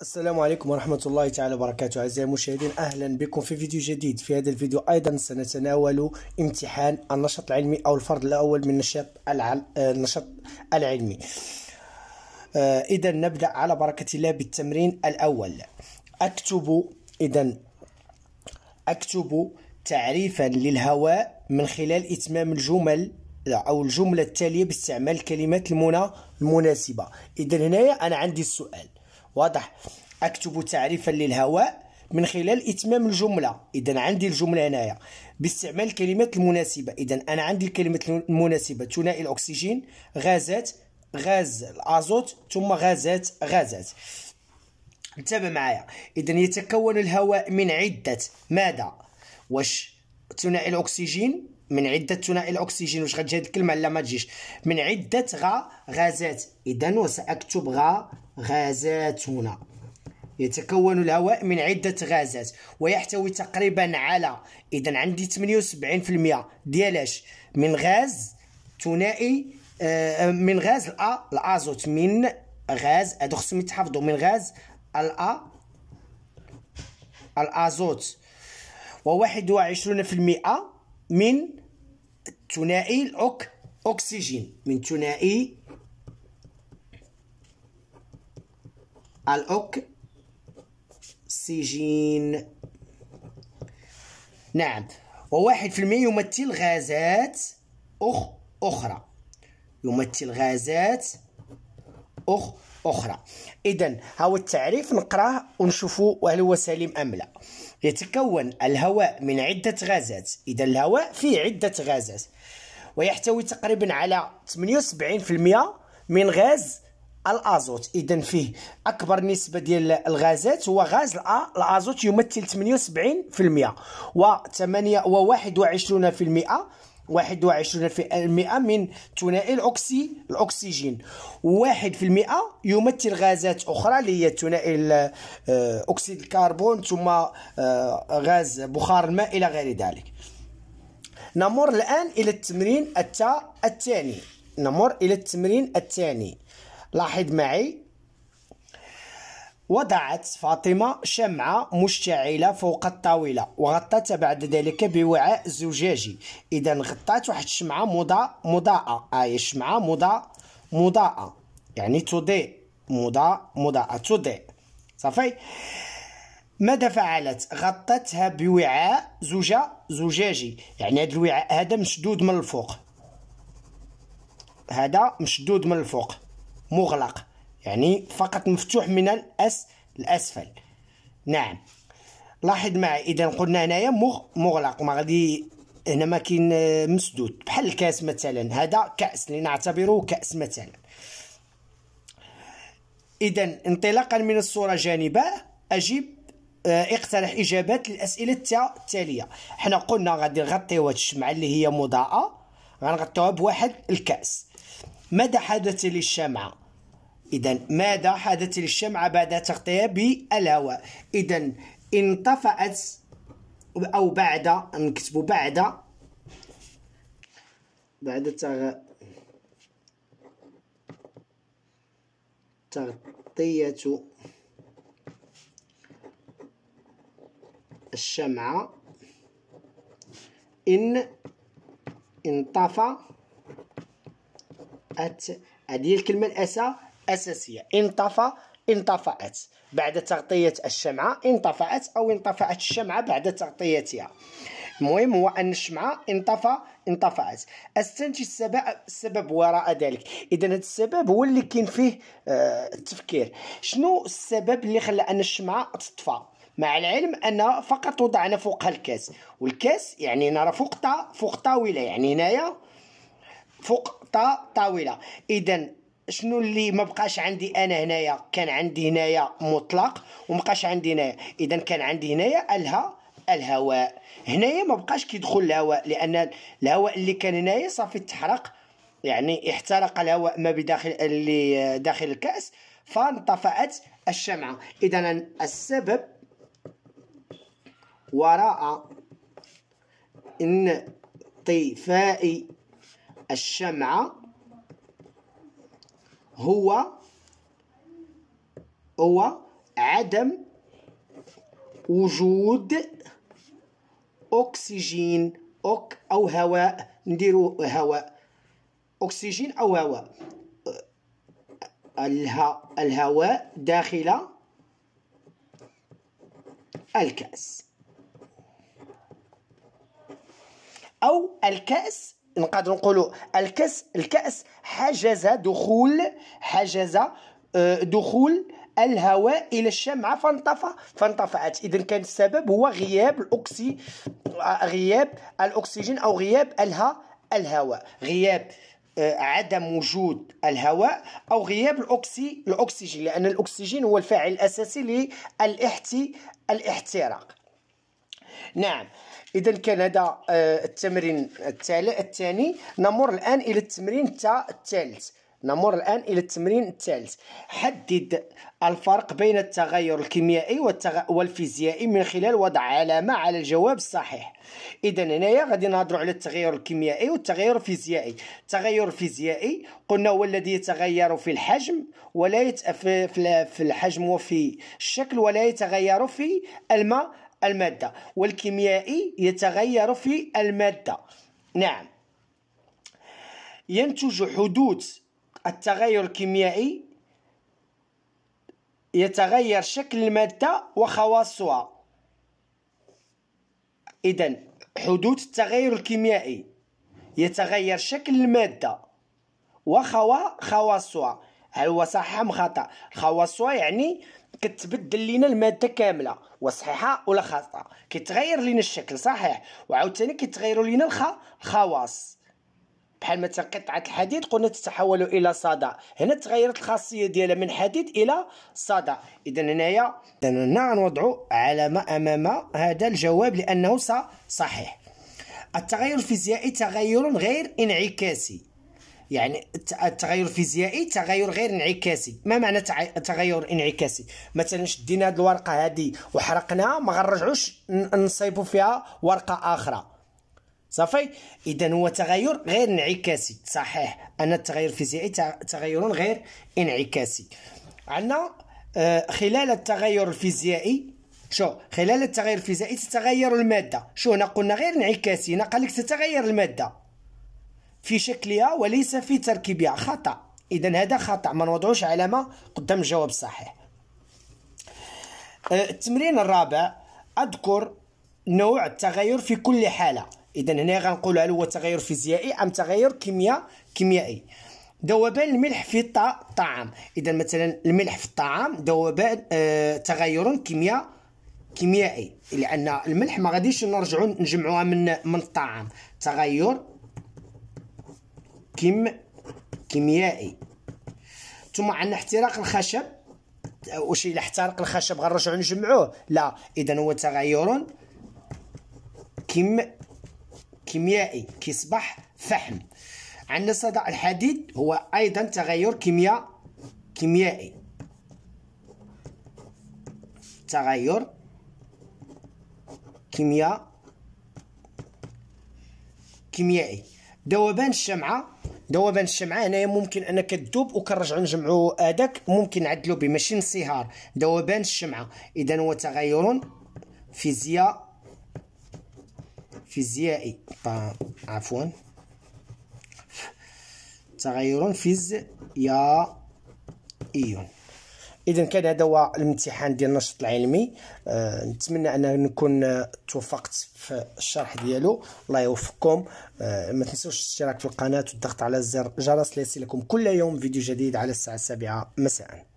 السلام عليكم ورحمة الله تعالى وبركاته أعزائي المشاهدين أهلا بكم في فيديو جديد في هذا الفيديو أيضا سنتناول امتحان النشاط العلمي أو الفرض الأول من نشاط آه، النشاط العلمي آه، إذا نبدأ على بركة الله بالتمرين الأول أكتب إذا أكتب تعريفا للهواء من خلال إتمام الجمل أو الجملة التالية باستعمال الكلمات المناسبة إذا هنايا أنا عندي السؤال واضح اكتب تعريفا للهواء من خلال اتمام الجمله اذا عندي الجمله هنايا باستعمال الكلمات المناسبه اذا انا عندي الكلمات المناسبه ثنائي الاكسجين غازات غاز الازوت ثم غازات غازات انتبه معايا اذا يتكون الهواء من عده ماذا واش ثنائي الاكسجين من عده ثنائي الاكسجين واش غتجي هاد الكلمه لا ما تجيش من عده غا غازات اذا وساكتب غا غازاتنا يتكون الهواء من عدة غازات ويحتوي تقريبا على إذا عندي 78% ديالاش من غاز ثنائي آه، آه، من غاز الأ الأزوت من غاز هادو خصهم يتحفظوا من غاز الأ الأزوت وواحد وعشرون في المئة من ثنائي الأوك أكسجين من ثنائي الأكسجين نعم وواحد في المية يمثل غازات أخ أخرى يمثل غازات أخ اخرى اذا ها هو التعريف نقراه ونشوفوا هل هو سليم ام لا يتكون الهواء من عده غازات اذا الهواء فيه عده غازات ويحتوي تقريبا على 78% من غاز الازوت اذا فيه اكبر نسبه ديال الغازات هو غاز الازوت يمثل 78% و 8 و 21% 21% من ثنائي الأكسي الأكسجين 1% يمثل غازات أخرى اللي هي ثنائي آه، أكسيد الكربون ثم آه، غاز بخار الماء إلى غير ذلك نمر الآن إلى التمرين الثاني نمر إلى التمرين الثاني لاحظ معي وضعت فاطمة شمعة مشتعلة فوق الطاولة وغطتها بعد ذلك بوعاء زجاجي إذا غطات واحد الشمعة مضاء مضاءة أي الشمعة مضاء مضاءة يعني تضيء مضاء مضاءة تضيء صافي ماذا فعلت غطتها بوعاء زجا زجاجي يعني هذا الوعاء هذا مشدود من الفوق هذا مشدود من الفوق مغلق يعني فقط مفتوح من الأس الأسفل نعم لاحظ معي إذا قلنا هنايا مغلق ما غادي هنا ما كاين آه، مسدود بحال الكاس مثلا هذا كأس اللي نعتبره كأس مثلا إذا انطلاقا من الصورة جانبا أجيب آه، اقترح اجابات للاسئله التاليه حنا قلنا غادي نغطيو هاد الشمعه اللي هي مضاءه غنغطيوها بواحد الكاس ماذا حدث للشمعه إذا ماذا حدث للشمعة بعد تغطية بالهواء إذا انطفأت أو بعد نكتبوا بعد بعد تغ... تغطية الشمعة إن انطفأت هذه الكلمة الأساسية أساسية انطفى انطفأت بعد تغطية الشمعة انطفأت أو انطفأت الشمعة بعد تغطيتها المهم هو أن الشمعة انطفى انطفأت استنتج السبب السبب وراء ذلك إذا هذا السبب هو اللي كاين فيه آه، التفكير شنو السبب اللي خلى أن الشمعة تطفى مع العلم ان فقط وضعنا فوقها الكاس والكاس يعني نرى فوق فوق طاولة يعني هنايا فوق طاولة إذا شنو اللي ما بقاش عندي انا هنايا كان عندي هنايا مطلق وما بقاش عندي هنايا اذا كان عندي هنايا الها الهواء هنايا ما بقاش كيدخل الهواء لان الهواء اللي كان هنايا صافي تحرق يعني احترق الهواء ما بداخل اللي داخل الكاس فانطفأت الشمعة اذا السبب وراء انطفاء الشمعة هو هو عدم وجود أكسجين اوك أو هواء نديرو هواء أكسجين أو هواء الها الهواء داخل الكأس أو الكأس نقدر نقولوا الكاس الكاس حجز دخول حجز آه، دخول الهواء الى الشمعه فانطفى فانطفأت اذا كان السبب هو غياب الاكسي غياب الاكسجين او غياب الها الهواء غياب آه، عدم وجود الهواء او غياب الاكسي الاكسجين لان الاكسجين هو الفاعل الاساسي للاحتي الاحتراق نعم اذا كان هذا آه، التمرين الثاني نمر الان الى التمرين الثالث نمر الآن إلى التمرين الثالث حدد الفرق بين التغير الكيميائي والتغ... والفيزيائي من خلال وضع علامة على الجواب الصحيح إذا هنايا غادي نهضروا على التغير الكيميائي والتغير الفيزيائي التغير الفيزيائي قلنا هو الذي يتغير في الحجم ولا يت... في الحجم وفي الشكل ولا يتغير في الماء المادة والكيميائي يتغير في المادة نعم ينتج حدوث التغير الكيميائي يتغير شكل المادة وخواصها إذن حدوث التغير الكيميائي يتغير شكل المادة وخواصها هل هو صح ام خطا الخواصه يعني كتبدل لينا الماده كامله وصحيحه ولا خطا كيتغير لينا الشكل صحيح وعاوتاني كيتغيروا لينا الخ الخواص بحال مثلا قطعه الحديد قلنا تتحول الى صدى هنا تغيرت الخاصيه ديالها من حديد الى صدى اذا هنايا هنا غنوضعوا علامه امام هذا الجواب لانه صحيح التغير الفيزيائي تغير غير انعكاسي يعني التغير الفيزيائي تغير غير انعكاسي ما معنى تغير انعكاسي مثلا شدينا هذه الورقه هذه وحرقناها ما غنرجعوش نصيبوا فيها ورقه اخرى صافي اذا هو تغير غير انعكاسي صحيح ان التغير الفيزيائي تغير غير انعكاسي عندنا آه، خلال التغير الفيزيائي شو خلال التغير الفيزيائي تتغير الماده شو هنا قلنا غير انعكاسي هنا قال لك تتغير الماده في شكلها وليس في تركيبها خطأ إذا هذا خطأ ما نوضعوش علامة قدام الجواب الصحيح أه، التمرين الرابع أذكر نوع التغير في كل حالة إذا هنا غنقول هل هو تغير فيزيائي أم تغير كيمياء كيميائي ذوبان الملح في الطعام إذا مثلا الملح في الطعام ذوبان آه تغير كيمياء كيميائي لأن الملح ما غاديش نرجعو نجمعوها من من الطعام تغير كيم كيميائي ثم عندنا احتراق الخشب واش الا احترق الخشب غنرجعو نجمعوه لا اذا هو تغير كيم كيميائي كيصبح فحم عندنا صدع الحديد هو ايضا تغير كيمياء كيميائي تغير كيمياء كيميائي ذوبان الشمعه ذوبان الشمعه هنايا ممكن انك تذوب وكنرجعوا نجمعوا هذاك ممكن نعدلوا بماشي انصهار ذوبان الشمعه اذا هو تغير فيزياء فيزيائي عفوا تغير فيزيائي اذا كان هذا هو الامتحان ديال النشاط العلمي أه نتمنى ان نكون آه، توفقت في الشرح ديالو الله يوفقكم أه ما تنسوش الاشتراك في القناه والضغط على زر الجرس ليصلكم كل يوم فيديو جديد على الساعه السابعه مساء